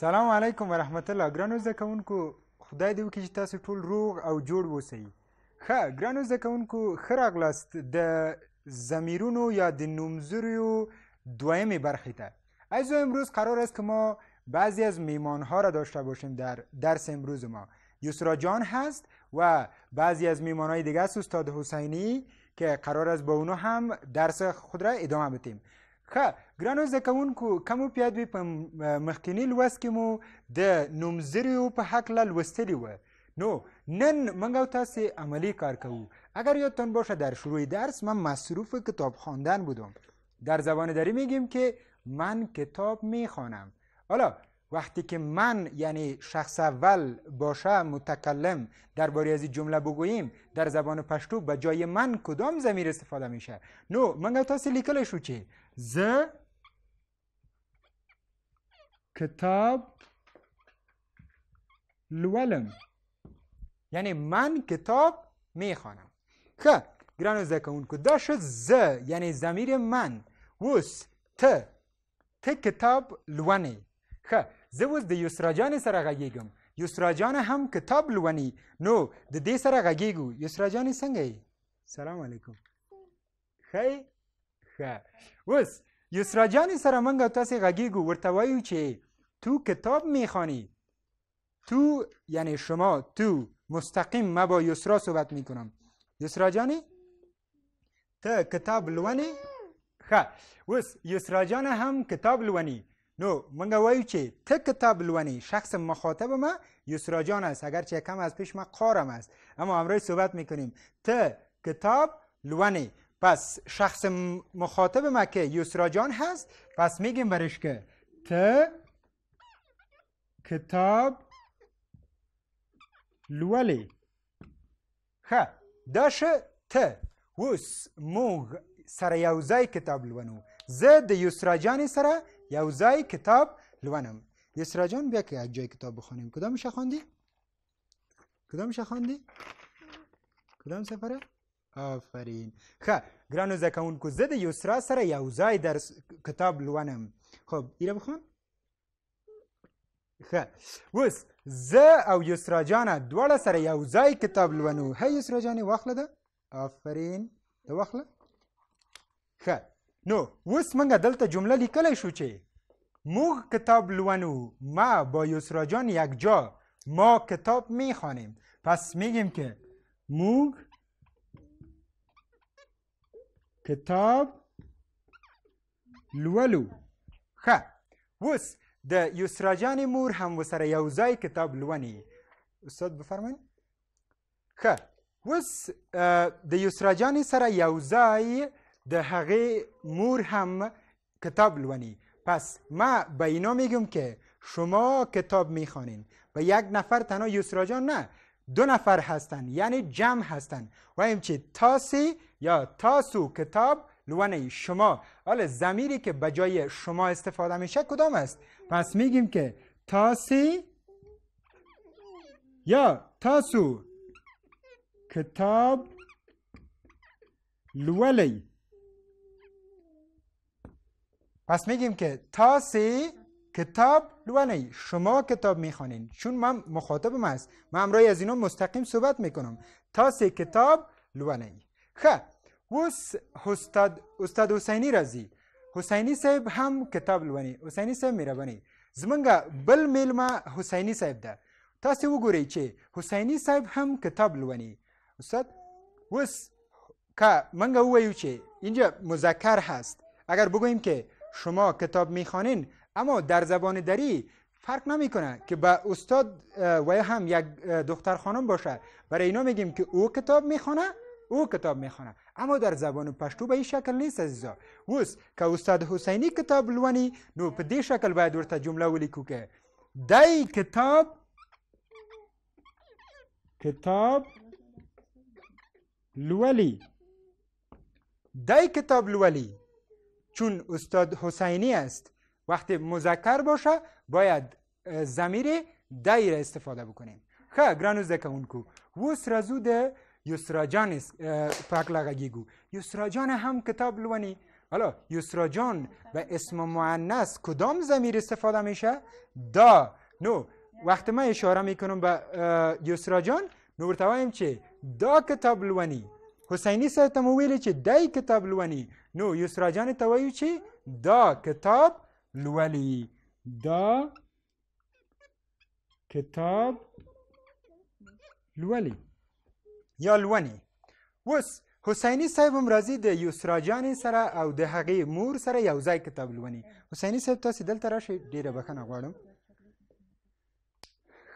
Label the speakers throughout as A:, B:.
A: سلام علیکم ورحمت الله ګرانو زده کوونکو خدای دې وکړي چې تاسو ټول روغ او جوړ اوسئ ښه ګرانو زده کوونکو ښه راغلاست د ضمیرونو یا د نومځریو دویمې برخې ته از امروز قرار است که ما بعضی از میمانها را داشته باشیم در درس امروز ما یسرا جان هست و بعضی از میمانهای دیگه است استاد حسینی که قرار است با اونا هم درس خود را ادامه بدیم ښه ګرانو زده کوونکو کم پیادوي په مخکینی لوست کې مو د نومځریو په هکله لوستلي وه نو نن موږ او تاسې عملی کار کوو اگر یادتان باشه در شروع درس من مصروف کتاب خواندن بودم در زبان داری میگیم که من کتاب میخوانم حالا وقتی که من یعنی شخص اول باشه متکلم درباره از جمله بگوییم در زبان پشتو به جای من کدام زمیر استفاده میشه نو من تاسو لیکل شو چې ز کتاب لولم یعنی من کتاب میخوانم خب گرانو زکون دا شد ز یعنی زمیر من وست ت ت کتاب لونه ښه زه اوس د یسرا جان سره غږیږم یسرا جان هم کتاب لونی نو د دې سره غږیږو یسرا جان څنګه یې سلام علیکم ښه ښه اوس یسرا جان سره مونږ تاسو غږیږو ورته وایو چې تو کتاب میخوانی تو یعنی شما تو مستقیم ما با یسرا صحبت میکنم یسرا جانی ته کتاب لونی خه اوس یسرا جان هم کتاب لونی نو منگا وایو چه ته کتاب لونی شخص مخاطب ما یسرا جان است اگرچه کم از پیش ما قارم است اما امروز صحبت میکنیم ت کتاب لونی پس شخص مخاطب ما که یسرا جان هست پس میگیم برش که ت کتاب لولی خ داشه ته وس موغ سر یوزای کتاب لونو زه د یسرا سره یو ځای کتاب لولم یسرا جان بیا که یک جای کتاب بخوانیم کدامش خواندی کدامش خواندی کدام سفره آفرین خب ګرانو زده کوونکو زه د یسرا سره یو ځای درس کتاب لولم خب ایره بخوان ښه اوس زه او یسرا جانه دواړه سره یو ځای کتاب لولو هی یسرا جانې واخله ده آفرین ته واخله ښه نو اوس موږ دلته جمله لیکلی شو چې موږ کتاب لونو ما با یسرا جان یک جا ما کتاب میخوانیم پس میگیم که موږ کتاب لولو ښه اوس د یسرا جان مور هم ورسره یو ځای کتاب لونی استاد بفرمایئ ښه اوس د یسرا جان سره یو ځای ده هغه مور هم کتاب لونی پس ما به اینا میگم که شما کتاب میخوانین و یک نفر تنها یسرا جان نه دو نفر هستن یعنی جمع هستن و چه تاسی یا تاسو کتاب لونی شما حالا زمیری که به جای شما استفاده میشه کدام است پس میگیم که تاسی یا تاسو کتاب لولی پس میگیم که تاسی کتاب لونه شما کتاب میخوانین چون من مخاطبم است من امرای از اینا مستقیم صحبت میکنم تاسی کتاب لونه خب وس استاد استاد حسینی رازی حسینی صاحب هم کتاب لونی حسینی صاحب میروانی زمونږ بل میلمه حسینی صاحب ده تاسو وګورئ چې حسینی صاحب هم کتاب لونی استاد وس که منگا ویو چه اینجا مذکر هست اگر بگوییم که شما کتاب میخوانین اما در زبان دری فرق نمیکنه که به استاد و هم یک دختر خانم باشه برای اینا میگیم که او کتاب میخونه، او کتاب میخونه. اما در زبان پشتو به این شکل نیست عزیزا اوس که استاد حسینی کتاب لونی نو په دې شکل باید ورته جمله ولیکو که دای کتاب کتاب لولی دای کتاب لولی چون استاد حسینی است وقتی مذکر باشه باید زمیر دای استفاده بکنیم خب گرانو اونکو وس رازو ده یسرا جان است گیگو یسرا جان هم کتاب لونی حالا یسرا جان و اسم معنیس کدام زمیر استفاده میشه دا نو وقتی ما اشاره میکنم به یسرا جان نورتوایم چه دا کتاب لونی حسیني صاحب ته مو ویلي چې دی کتاب لولي نو یسرا جان ته وایو چې دا کتاب لولي دا کتاب لولي یا لوني اوس حسیني صاحب هم راځي د یسرا جان سره او د هغې مور سره یو ځای کتاب لولي حسیني صاحب تاسو دلته راشئ ډیره بخنه غواړم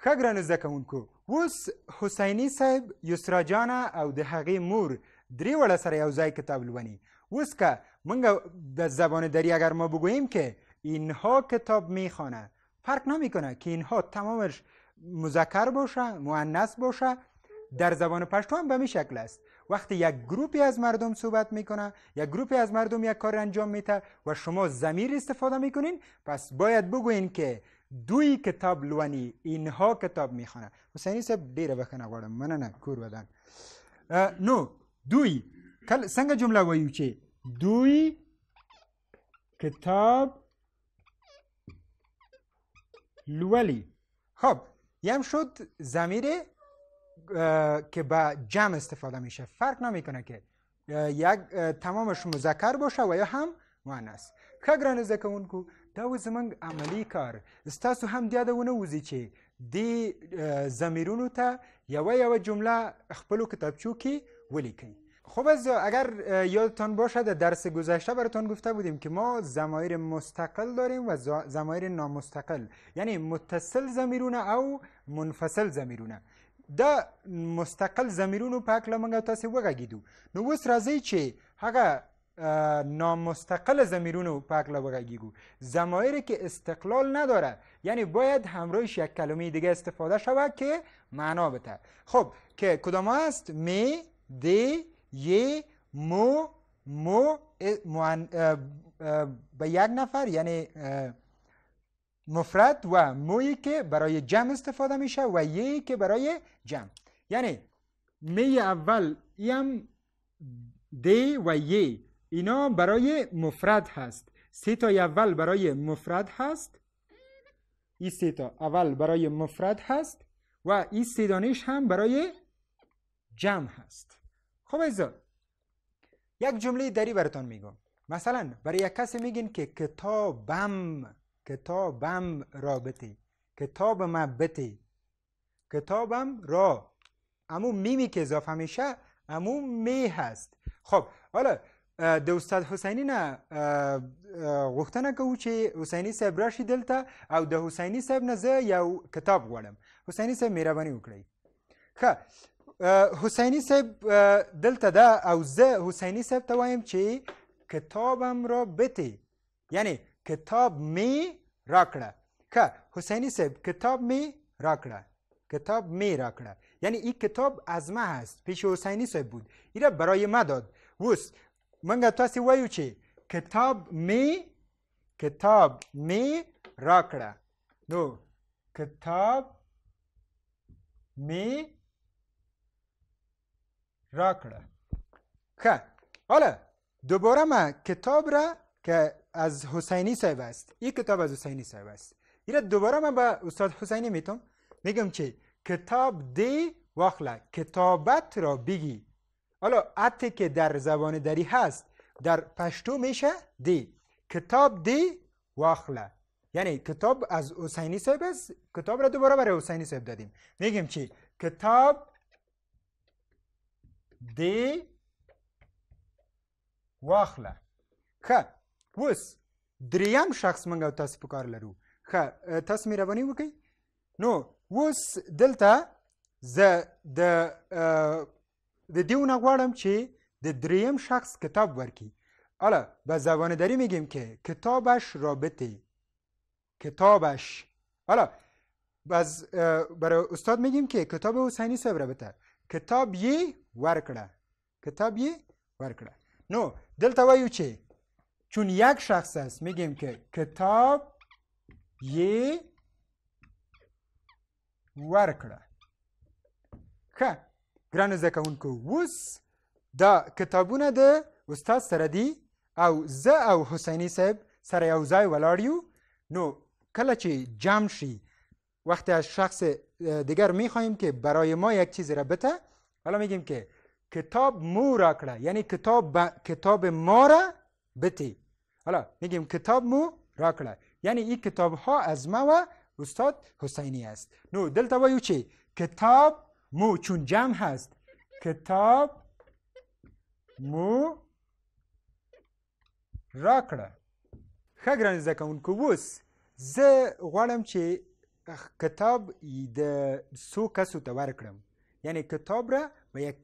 A: ښه ګرانو زده کوونکو اوس حسینی صاحب یسرا جانه او د هغې مور درې وړه سره یو ځای کتاب لولي اوس که موږ زبان دری اگر ما بگوییم که اینها کتاب میخوانه فرق نمیکنه که اینها تمامش مذکر باشه مؤنث باشه در زبان پشتو هم به می شکل است وقتی یک گروپی از مردم صحبت میکنه یک گروپی از مردم یک کار انجام میده و شما زمیر استفاده میکنین پس باید بگوین که دوی کتاب لونی اینها کتاب میخوانه حسینی صاحب ډیره بخنه غواړم مننه کور ودان نو دوی کل څنګه جمله وایو چې دوی کتاب لولی خب یم شد زمیر که با جمع استفاده میشه فرق نمیکنه که یک تمامش مذکر باشه و یا هم مؤنث که زکه اون کو دا و زمنګ عملی کار ستاسو هم دا ونه وزي چې د زمیرونو ته یو یو جمله خپلو کتابچو کې ولیکن خب از اگر یادتان باشد در درس گذشته براتان گفته بودیم که ما زمایر مستقل داریم و زمایر نامستقل یعنی متصل زمیرونه او منفصل زمیرونه دا مستقل زمیرونو په هکله موږ تاسې وغږیدو نو اوس راځئ چې هغه نامستقل زمیرونو پاک را زمایری که استقلال نداره یعنی باید همراهش یک کلمه دیگه استفاده شود که معنا بده خب که کدام است می دی ی مو مو به یک نفر یعنی مفرد و موی که برای جمع استفاده میشه و یی که برای جمع یعنی می اول یم دی و یی اینا برای مفرد هست سه تا اول برای مفرد هست این سه تا اول برای مفرد هست و ای سه دانش هم برای جمع هست خب ایزا یک جمله دری براتان میگم مثلا برای یک کسی میگین که کتابم کتابم رابطه کتاب بته کتابم را امو میمی که اضافه میشه امو می هست خب حالا د استاد حسینی نه غوښتنه کوو چې حسینی صاحب راشي دلته او د حسینی صاحب نه زه یو کتاب غواړم حسینی صاحب مهرباني وکړئ ښه حسینی صاحب دلته ده او زه حسینی صاحب ته وایم چې کتابم را بتی یعنی کتاب می راکړه ښه حسینی صاحب کتاب می راکړه کتاب می راکړه یعنی ای کتاب از ما هست پیش حسینی صاحب بود ایره را برای ما داد وست منګه تاسو وایو چې کتاب می کتاب می راکړه نو کتاب می راکړه خب حالا دوباره ما کتاب را که از حسینی صاحب است این کتاب از حسینی صاحب است این را دوباره ما به استاد حسینی میتونم میگم چه کتاب دی واخله کتابت را بگی حالا عطی که در زبان دری هست در پشتو میشه دی کتاب دی واخله یعنی کتاب از حسینی صاحب است کتاب را دوباره برای حسینی صاحب دادیم میگیم چی کتاب دی واخله خه اوس دریم شخص منګه تاسو په کار لرو خه تاسو مې رواني وکئ نو اوس دلته زه د د دیونه غواړم چې د دریم شخص کتاب ورکی حالا به زبان داری میگیم که کتابش رابطه کتابش حالا باز برای استاد میگیم که کتاب حسینی صاحب رابطه کتاب یې ورکړه کتاب یې ورکړه نو دلته وایو چې چون یک شخص است میگیم که کتاب یې ورکړه ښه ګرانو زده کوونکو اوس دا کتابونه د استاد سردی او زه او حسینی صاحب سره یو ځای ولاړ نو کله چې جمع شي وقتی از شخص دیگر میخوایم که برای ما یک چیز را بته حالا میگیم که کتاب مو را کړه یعنی کتاب با... کتاب ما را بتی حالا میگیم کتاب مو را کړه یعنی این کتاب ها از ما و استاد حسینی است نو دلتا وایو چی کتاب مو چون جمع هست کتاب مو راکړه ښه ګران زده کوونکو اوس زه غواړم چې کتاب د سو کسو ته ورکړم یعنی کتاب را به یک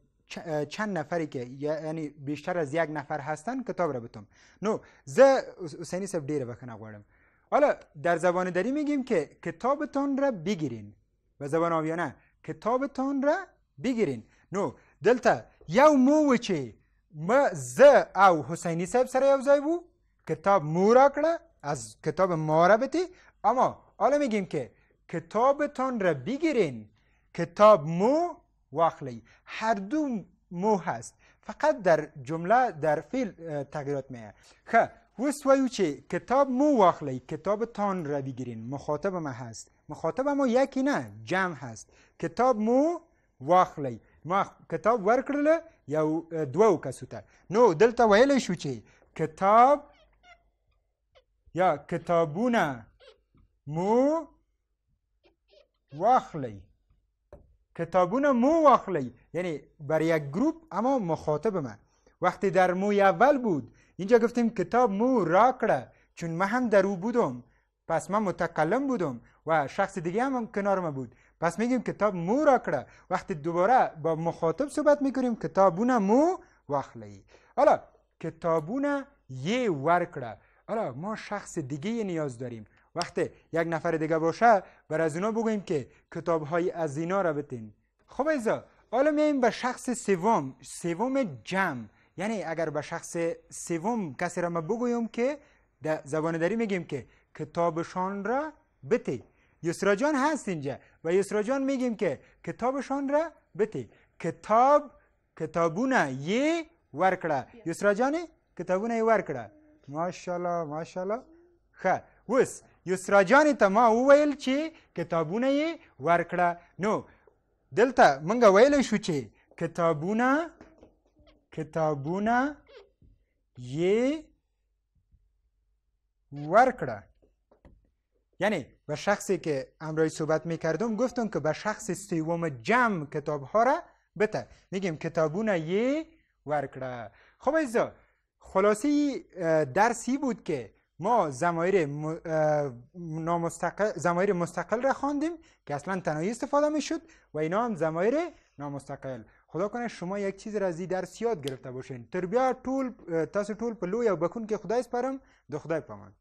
A: چند نفری که یعنی بیشتر از یک نفر هستن کتاب را بتم نو زه حسینی صاحب ډیره بخنه غواړم حالا در زبان دری میگیم که کتابتان را بگیرین به زبان آویانه کتابتان را بگیرین نو دلته یو مو و چې ما زه او حسینی صاحب سره یو ځای وو کتاب مو راکړه از کتاب ما را اما حالا میگیم که کتابتان را بگیرین کتاب مو واخلی هر دو مو هست فقط در جمله در فیل تغییرات میه خب وست وایو چه کتاب مو واخلی کتابتان را بگیرین مخاطب ما هست مخاطب ما یکی نه جمع هست کتاب مو واخلی ما کتاب ورکړل یو دوو کسو ته نو دلته ویلی شو چې کتاب یا کتابونه مو واخلی کتابونه مو واخلی یعنی بر یک گروپ اما مخاطب من وقتی در موی اول بود اینجا گفتیم کتاب مو را چون من هم در او بودم پس من متکلم بودم و شخص دیگه هم, کنار ما بود پس میگیم کتاب مو را وقتی دوباره با مخاطب صحبت میکنیم کتابون مو واخلی حالا کتابونه یه کرده حالا ما شخص دیگه نیاز داریم وقتی یک نفر دیگه باشه بر از اونا بگویم که کتاب های از اینا را بتین خب ایزا حالا میایم به شخص سوم سوم جمع یعنی اگر به شخص سوم کسی را ما بگویم که در زبان دری میگیم که کتابشان را بتی یسرا جان هست اینجا و یسرا جان میگیم که کتابشان را بتی کتاب کتابونه یه ورکړه یسرا جان کتابونه یې ورکړه ماشاءالله ماشاءالله ښه اوس یسرا جان ته ما وویل چې کتابونه یې ورکړه نو دلته موږ ویلی شو چې کتابونه کتابونه یه ورکړه یعنی به شخصی که امرای صحبت میکردم گفتم که به شخص سوم جمع کتاب ها را بته میگیم کتابونه یه ورکړه خب ایزا خلاصه درسی بود که ما زمایر نامستقل مستقل را خواندیم که اصلا تنهایی استفاده میشد و اینا هم زمایر نامستقل خدا کنه شما یک چیز را از درس یاد گرفته باشین تر بیا ټول تاسو ټول په لوی او بکون کې خدای سپارم د خدای پامان